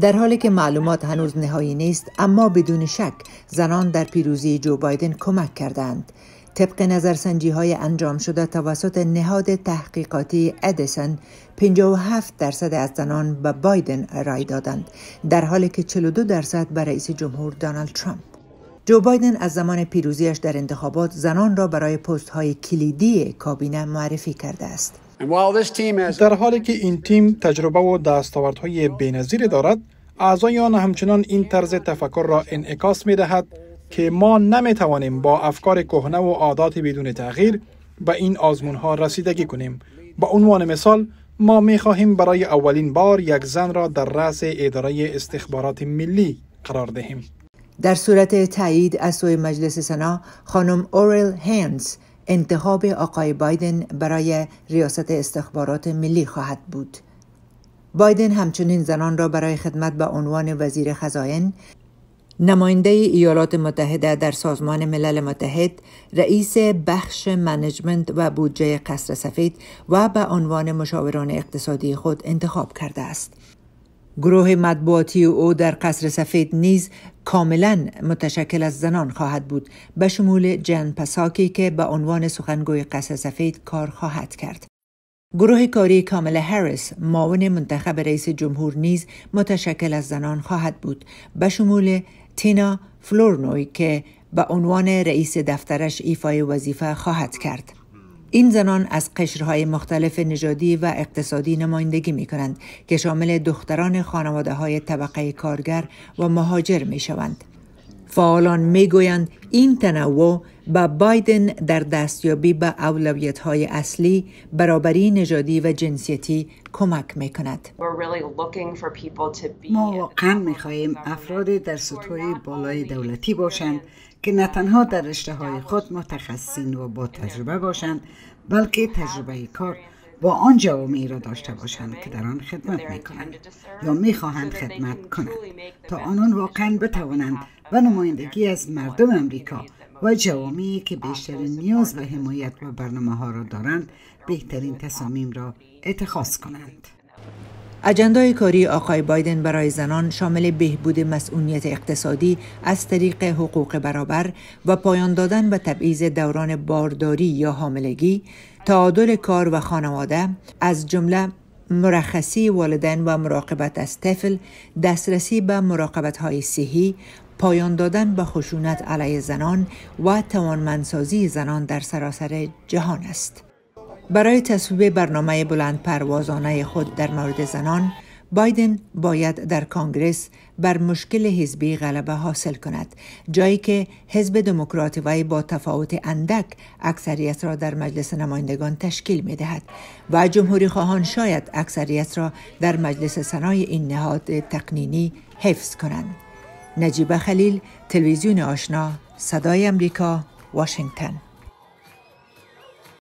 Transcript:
در حالی که معلومات هنوز نهایی نیست اما بدون شک زنان در پیروزی جو بایدن کمک کردند طبق نظرسنجی های انجام شده توسط نهاد تحقیقاتی ادیسن 57 درصد از زنان به بایدن رای دادند در حالی که 42 درصد به رئیس جمهور دانالد ترامپ جو بایدن از زمان پیروزیش در انتخابات زنان را برای پست های کلیدی کابینه معرفی کرده است. در حالی که این تیم تجربه و دستاوردهای بینظیر دارد، اعضای آن همچنان این طرز تفکر را انعکاس می دهد که ما نمی توانیم با افکار کهنه و عادات بدون تغییر به این آزمون ها رسیدگی کنیم. با عنوان مثال، ما می خواهیم برای اولین بار یک زن را در رأس اداره استخبارات ملی قرار دهیم. در صورت تایید از سوی مجلس سنا خانم اورل هینز انتخاب آقای بایدن برای ریاست استخبارات ملی خواهد بود بایدن همچنین زنان را برای خدمت به عنوان وزیر خزاین نماینده ایالات متحده در سازمان ملل متحد، رئیس بخش منجمنت و بودجه قصر سفید و به عنوان مشاوران اقتصادی خود انتخاب کرده است. گروه مطبوعاتی او در قصر سفید نیز کاملا متشکل از زنان خواهد بود به شمول جن پساکی که به عنوان سخنگوی قصر سفید کار خواهد کرد گروه کاری کامل هریس معاون منتخب رئیس جمهور نیز متشکل از زنان خواهد بود به شمول تینا فلورنوی که به عنوان رئیس دفترش ایفای وظیفه خواهد کرد این زنان از قشرهای مختلف نژادی و اقتصادی نمایندگی می کنند که شامل دختران خانواده های طبقه کارگر و مهاجر می شوند. فعالان میگویند این تنوع با بایدن در دستیابی به اولویت های اصلی برابری نژادی و جنسیتی کمک می کند. ما واقعا می خواهیم افراد در سطوح بالای دولتی باشند که نه تنها در رشته های خود متخصصین و با تجربه باشند بلکه تجربه کار با آن جوامعی را داشته باشند که در آن خدمت می کنند یا می خواهند خدمت کنند تا آنان واقعا بتوانند و نمایندگی از مردم امریکا و جوامعی که بیشترین نیاز به حمایت و برنامه ها را دارند بهترین تصامیم را اتخاذ کنند. اجندای کاری آقای بایدن برای زنان شامل بهبود مسئولیت اقتصادی از طریق حقوق برابر و پایان دادن به تبعیض دوران بارداری یا حاملگی، تعادل کار و خانواده از جمله مرخصی والدین و مراقبت از طفل دسترسی به مراقبت های صحی پایان دادن به خشونت علیه زنان و توانمندسازی زنان در سراسر جهان است برای تصویب برنامه بلند پروازانه خود در مورد زنان بایدن باید در کانگرس بر مشکل حزبی غلبه حاصل کند جایی که حزب دموکرات وی با تفاوت اندک اکثریت را در مجلس نمایندگان تشکیل می دهد و جمهوری خواهان شاید اکثریت را در مجلس سنای این نهاد تقنینی حفظ کنند نجیب خلیل تلویزیون آشنا صدای امریکا واشنگتن